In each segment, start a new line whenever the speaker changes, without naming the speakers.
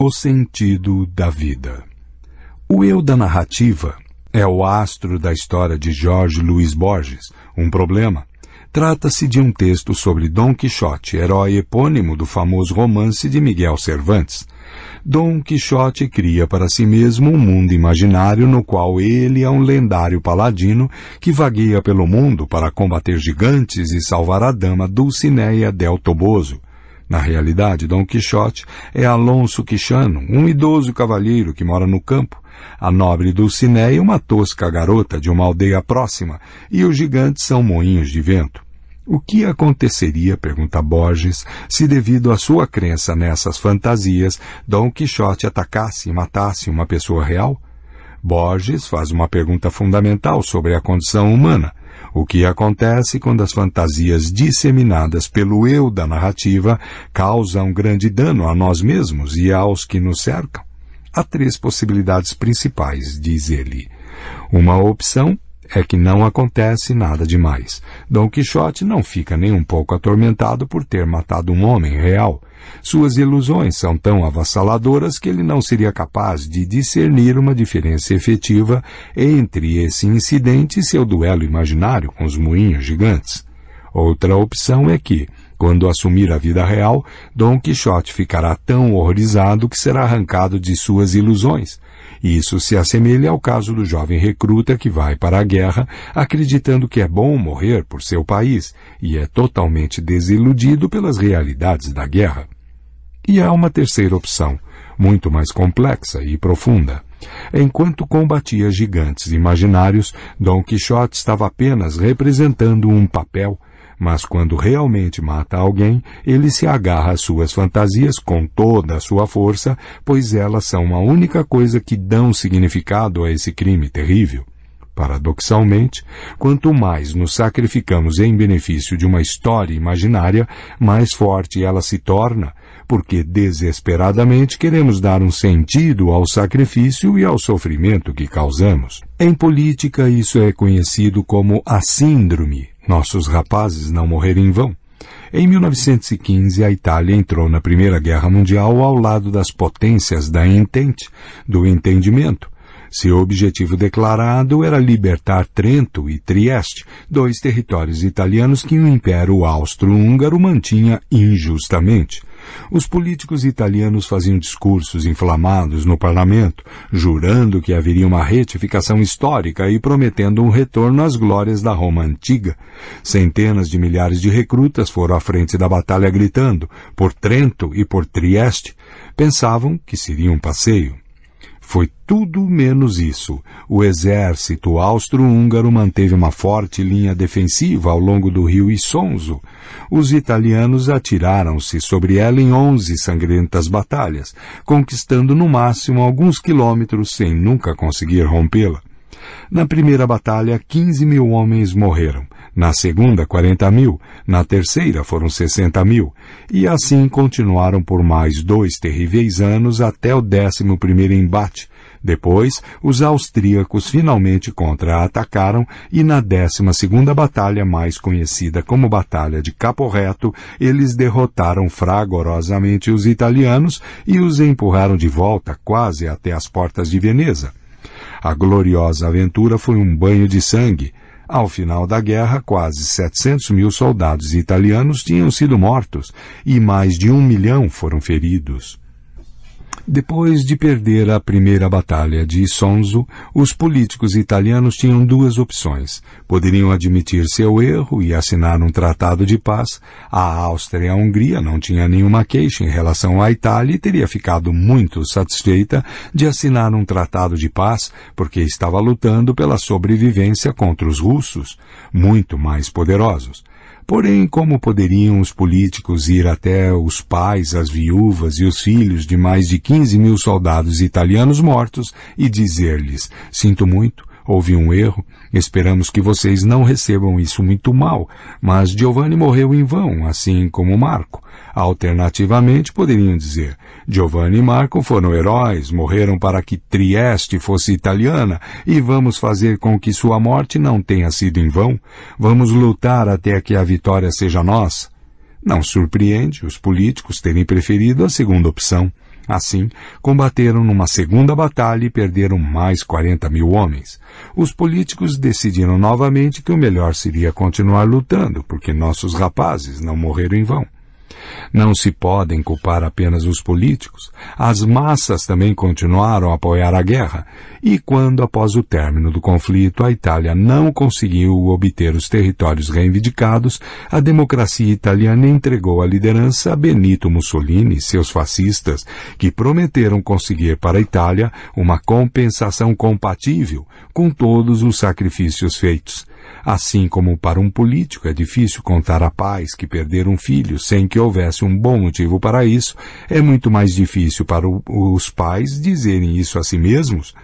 O sentido da vida. O eu da narrativa é o astro da história de Jorge Luiz Borges, um problema. Trata-se de um texto sobre Dom Quixote, herói epônimo do famoso romance de Miguel Cervantes. Dom Quixote cria para si mesmo um mundo imaginário no qual ele é um lendário paladino que vagueia pelo mundo para combater gigantes e salvar a dama Dulcinea del Toboso, na realidade, Dom Quixote é Alonso Quixano, um idoso cavalheiro que mora no campo, a nobre Dulcinéia é uma tosca garota de uma aldeia próxima, e os gigantes são moinhos de vento. O que aconteceria, pergunta Borges, se devido à sua crença nessas fantasias, Dom Quixote atacasse e matasse uma pessoa real? Borges faz uma pergunta fundamental sobre a condição humana o que acontece quando as fantasias disseminadas pelo eu da narrativa causam grande dano a nós mesmos e aos que nos cercam. Há três possibilidades principais, diz ele. Uma opção é que não acontece nada demais. Dom Quixote não fica nem um pouco atormentado por ter matado um homem real, suas ilusões são tão avassaladoras que ele não seria capaz de discernir uma diferença efetiva entre esse incidente e seu duelo imaginário com os moinhos gigantes. Outra opção é que, quando assumir a vida real, Dom Quixote ficará tão horrorizado que será arrancado de suas ilusões, isso se assemelha ao caso do jovem recruta que vai para a guerra acreditando que é bom morrer por seu país e é totalmente desiludido pelas realidades da guerra. E há uma terceira opção, muito mais complexa e profunda. Enquanto combatia gigantes imaginários, Dom Quixote estava apenas representando um papel mas quando realmente mata alguém, ele se agarra às suas fantasias com toda a sua força, pois elas são a única coisa que dão significado a esse crime terrível. Paradoxalmente, quanto mais nos sacrificamos em benefício de uma história imaginária, mais forte ela se torna, porque desesperadamente queremos dar um sentido ao sacrifício e ao sofrimento que causamos. Em política, isso é conhecido como a síndrome nossos rapazes não morreram em vão. Em 1915, a Itália entrou na Primeira Guerra Mundial ao lado das potências da Entente, do entendimento. Seu objetivo declarado era libertar Trento e Trieste, dois territórios italianos que o Império Austro-Húngaro mantinha injustamente. Os políticos italianos faziam discursos inflamados no parlamento, jurando que haveria uma retificação histórica e prometendo um retorno às glórias da Roma antiga. Centenas de milhares de recrutas foram à frente da batalha gritando por Trento e por Trieste. Pensavam que seria um passeio. Foi tudo menos isso. O exército austro-húngaro manteve uma forte linha defensiva ao longo do rio Isonzo. Os italianos atiraram-se sobre ela em onze sangrentas batalhas, conquistando no máximo alguns quilômetros sem nunca conseguir rompê-la. Na primeira batalha, 15 mil homens morreram. Na segunda, 40 mil. Na terceira, foram 60 mil. E assim continuaram por mais dois terríveis anos até o 11 embate. Depois, os austríacos finalmente contra-atacaram e na 12 Batalha, mais conhecida como Batalha de Caporetto, eles derrotaram fragorosamente os italianos e os empurraram de volta quase até as portas de Veneza. A gloriosa aventura foi um banho de sangue. Ao final da guerra, quase 700 mil soldados italianos tinham sido mortos e mais de um milhão foram feridos. Depois de perder a primeira batalha de Isonzo, os políticos italianos tinham duas opções. Poderiam admitir seu erro e assinar um tratado de paz. A Áustria e a Hungria não tinha nenhuma queixa em relação à Itália e teria ficado muito satisfeita de assinar um tratado de paz porque estava lutando pela sobrevivência contra os russos, muito mais poderosos. Porém, como poderiam os políticos ir até os pais, as viúvas e os filhos de mais de 15 mil soldados italianos mortos e dizer-lhes: Sinto muito, Houve um erro. Esperamos que vocês não recebam isso muito mal, mas Giovanni morreu em vão, assim como Marco. Alternativamente, poderiam dizer, Giovanni e Marco foram heróis, morreram para que Trieste fosse italiana, e vamos fazer com que sua morte não tenha sido em vão. Vamos lutar até que a vitória seja nossa. Não surpreende os políticos terem preferido a segunda opção. Assim, combateram numa segunda batalha e perderam mais 40 mil homens. Os políticos decidiram novamente que o melhor seria continuar lutando, porque nossos rapazes não morreram em vão. Não se podem culpar apenas os políticos. As massas também continuaram a apoiar a guerra. E quando, após o término do conflito, a Itália não conseguiu obter os territórios reivindicados, a democracia italiana entregou a liderança a Benito Mussolini e seus fascistas, que prometeram conseguir para a Itália uma compensação compatível com todos os sacrifícios feitos. Assim como para um político é difícil contar a paz que perder um filho sem que houvesse um bom motivo para isso, é muito mais difícil para o, os pais dizerem isso a si mesmos.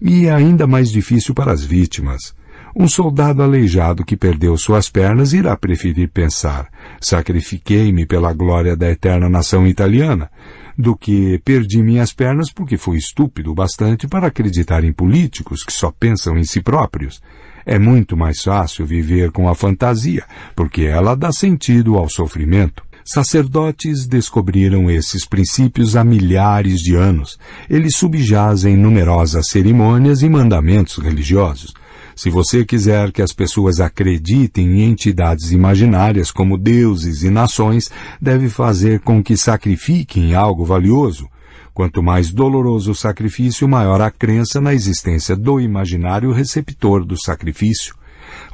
E é ainda mais difícil para as vítimas. Um soldado aleijado que perdeu suas pernas irá preferir pensar: sacrifiquei-me pela glória da eterna nação italiana, do que perdi minhas pernas porque fui estúpido bastante para acreditar em políticos que só pensam em si próprios. É muito mais fácil viver com a fantasia, porque ela dá sentido ao sofrimento. Sacerdotes descobriram esses princípios há milhares de anos. Eles subjazem numerosas cerimônias e mandamentos religiosos. Se você quiser que as pessoas acreditem em entidades imaginárias como deuses e nações, deve fazer com que sacrifiquem algo valioso, Quanto mais doloroso o sacrifício, maior a crença na existência do imaginário receptor do sacrifício.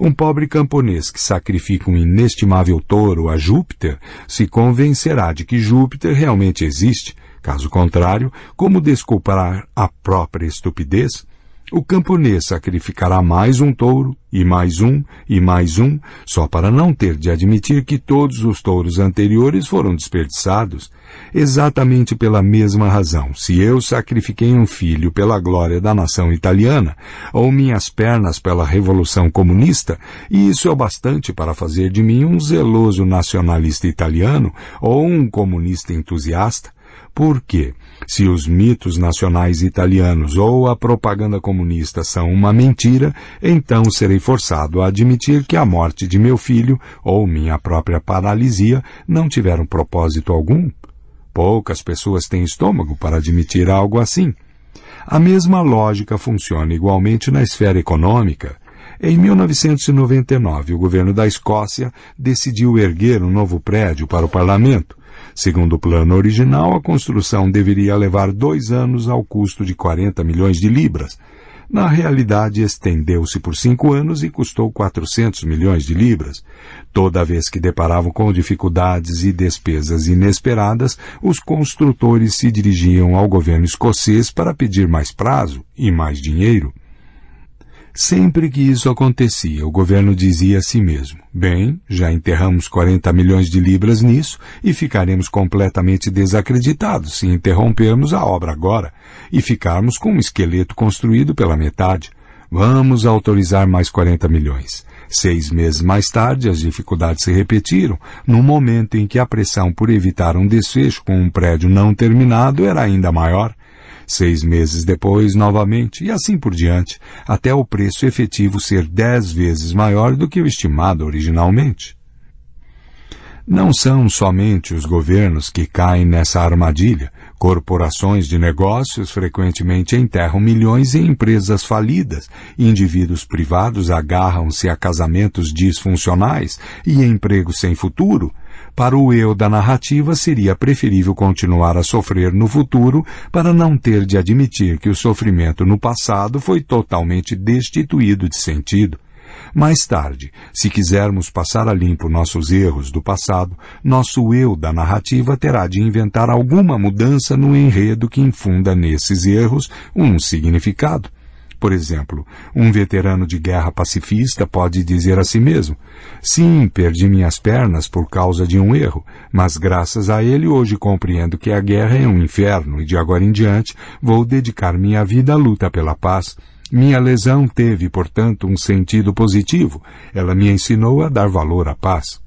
Um pobre camponês que sacrifica um inestimável touro a Júpiter se convencerá de que Júpiter realmente existe. Caso contrário, como desculpar a própria estupidez? O camponês sacrificará mais um touro, e mais um, e mais um, só para não ter de admitir que todos os touros anteriores foram desperdiçados, exatamente pela mesma razão. Se eu sacrifiquei um filho pela glória da nação italiana, ou minhas pernas pela revolução comunista, e isso é o bastante para fazer de mim um zeloso nacionalista italiano ou um comunista entusiasta, porque, se os mitos nacionais italianos ou a propaganda comunista são uma mentira, então serei forçado a admitir que a morte de meu filho ou minha própria paralisia não tiveram propósito algum. Poucas pessoas têm estômago para admitir algo assim. A mesma lógica funciona igualmente na esfera econômica. Em 1999, o governo da Escócia decidiu erguer um novo prédio para o parlamento. Segundo o plano original, a construção deveria levar dois anos ao custo de 40 milhões de libras. Na realidade, estendeu-se por cinco anos e custou 400 milhões de libras. Toda vez que deparavam com dificuldades e despesas inesperadas, os construtores se dirigiam ao governo escocês para pedir mais prazo e mais dinheiro. Sempre que isso acontecia, o governo dizia a si mesmo: bem, já enterramos 40 milhões de libras nisso e ficaremos completamente desacreditados se interrompermos a obra agora e ficarmos com um esqueleto construído pela metade. Vamos autorizar mais 40 milhões. Seis meses mais tarde, as dificuldades se repetiram, no momento em que a pressão por evitar um desfecho com um prédio não terminado era ainda maior seis meses depois novamente e assim por diante, até o preço efetivo ser dez vezes maior do que o estimado originalmente. Não são somente os governos que caem nessa armadilha. Corporações de negócios frequentemente enterram milhões em empresas falidas. Indivíduos privados agarram-se a casamentos disfuncionais e empregos sem futuro, para o eu da narrativa, seria preferível continuar a sofrer no futuro para não ter de admitir que o sofrimento no passado foi totalmente destituído de sentido. Mais tarde, se quisermos passar a limpo nossos erros do passado, nosso eu da narrativa terá de inventar alguma mudança no enredo que infunda nesses erros um significado. Por exemplo, um veterano de guerra pacifista pode dizer a si mesmo: Sim, perdi minhas pernas por causa de um erro, mas graças a ele hoje compreendo que a guerra é um inferno e de agora em diante vou dedicar minha vida à luta pela paz. Minha lesão teve, portanto, um sentido positivo. Ela me ensinou a dar valor à paz.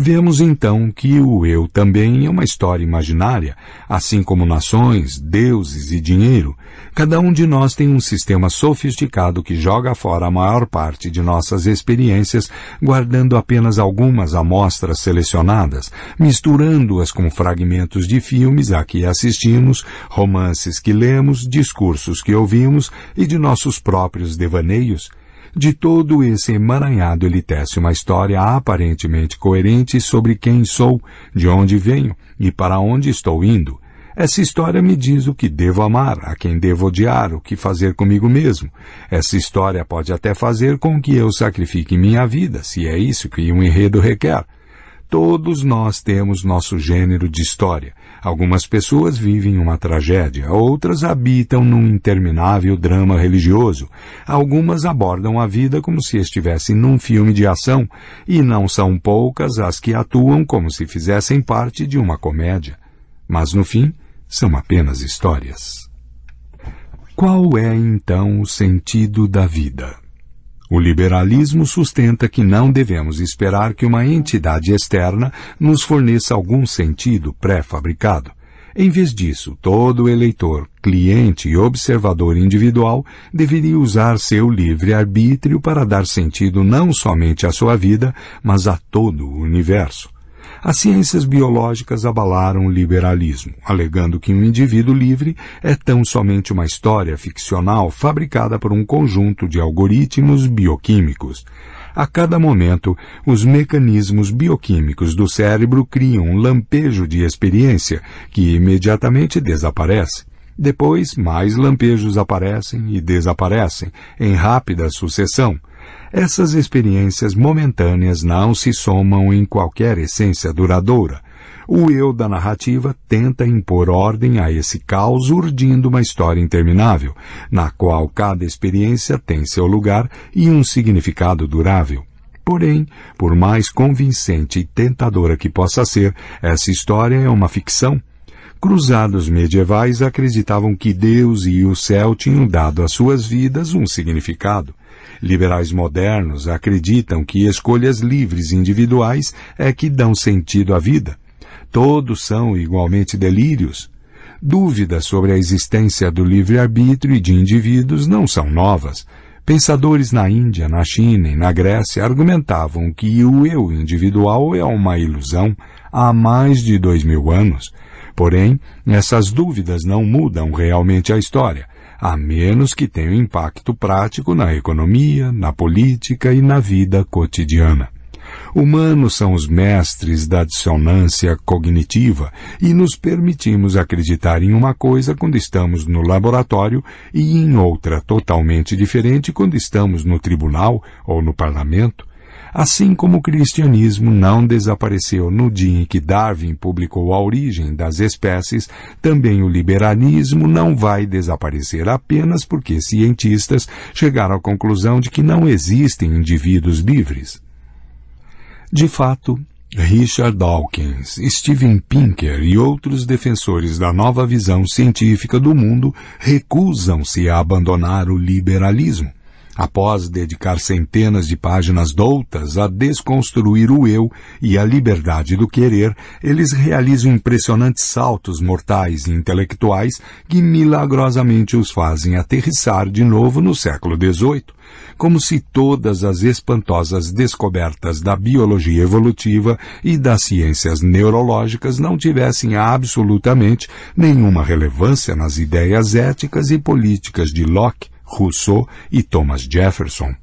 Vemos então que o eu também é uma história imaginária, assim como nações, deuses e dinheiro. Cada um de nós tem um sistema sofisticado que joga fora a maior parte de nossas experiências, guardando apenas algumas amostras selecionadas, misturando-as com fragmentos de filmes a que assistimos, romances que lemos, discursos que ouvimos e de nossos próprios devaneios, de todo esse emaranhado ele tece uma história aparentemente coerente sobre quem sou, de onde venho e para onde estou indo. Essa história me diz o que devo amar, a quem devo odiar, o que fazer comigo mesmo. Essa história pode até fazer com que eu sacrifique minha vida, se é isso que um enredo requer. Todos nós temos nosso gênero de história, Algumas pessoas vivem uma tragédia, outras habitam num interminável drama religioso. Algumas abordam a vida como se estivessem num filme de ação, e não são poucas as que atuam como se fizessem parte de uma comédia. Mas no fim, são apenas histórias. Qual é então o sentido da vida? O liberalismo sustenta que não devemos esperar que uma entidade externa nos forneça algum sentido pré-fabricado. Em vez disso, todo eleitor, cliente e observador individual deveria usar seu livre-arbítrio para dar sentido não somente à sua vida, mas a todo o universo. As ciências biológicas abalaram o liberalismo, alegando que um indivíduo livre é tão somente uma história ficcional fabricada por um conjunto de algoritmos bioquímicos. A cada momento, os mecanismos bioquímicos do cérebro criam um lampejo de experiência que imediatamente desaparece. Depois, mais lampejos aparecem e desaparecem, em rápida sucessão. Essas experiências momentâneas não se somam em qualquer essência duradoura. O eu da narrativa tenta impor ordem a esse caos urdindo uma história interminável, na qual cada experiência tem seu lugar e um significado durável. Porém, por mais convincente e tentadora que possa ser, essa história é uma ficção. Cruzados medievais acreditavam que Deus e o céu tinham dado às suas vidas um significado. Liberais modernos acreditam que escolhas livres individuais é que dão sentido à vida. Todos são igualmente delírios. Dúvidas sobre a existência do livre-arbítrio e de indivíduos não são novas. Pensadores na Índia, na China e na Grécia argumentavam que o eu individual é uma ilusão há mais de dois mil anos Porém, essas dúvidas não mudam realmente a história, a menos que tenham impacto prático na economia, na política e na vida cotidiana. Humanos são os mestres da dissonância cognitiva e nos permitimos acreditar em uma coisa quando estamos no laboratório e em outra totalmente diferente quando estamos no tribunal ou no parlamento Assim como o cristianismo não desapareceu no dia em que Darwin publicou A Origem das Espécies, também o liberalismo não vai desaparecer apenas porque cientistas chegaram à conclusão de que não existem indivíduos livres. De fato, Richard Dawkins, Steven Pinker e outros defensores da nova visão científica do mundo recusam-se a abandonar o liberalismo. Após dedicar centenas de páginas doutas a desconstruir o eu e a liberdade do querer, eles realizam impressionantes saltos mortais e intelectuais que milagrosamente os fazem aterrissar de novo no século XVIII, como se todas as espantosas descobertas da biologia evolutiva e das ciências neurológicas não tivessem absolutamente nenhuma relevância nas ideias éticas e políticas de Locke, Rousseau e Thomas Jefferson.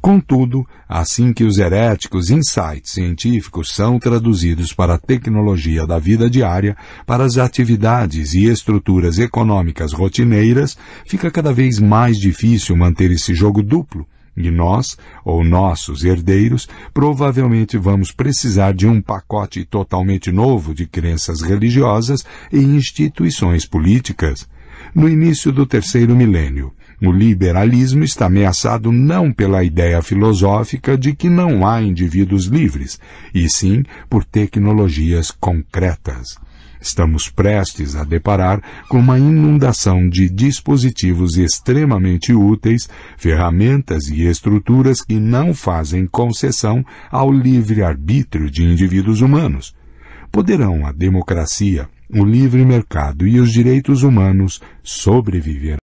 Contudo, assim que os heréticos insights científicos são traduzidos para a tecnologia da vida diária, para as atividades e estruturas econômicas rotineiras, fica cada vez mais difícil manter esse jogo duplo. E nós, ou nossos herdeiros, provavelmente vamos precisar de um pacote totalmente novo de crenças religiosas e instituições políticas. No início do terceiro milênio, o liberalismo está ameaçado não pela ideia filosófica de que não há indivíduos livres, e sim por tecnologias concretas. Estamos prestes a deparar com uma inundação de dispositivos extremamente úteis, ferramentas e estruturas que não fazem concessão ao livre-arbítrio de indivíduos humanos. Poderão a democracia, o livre mercado e os direitos humanos sobreviver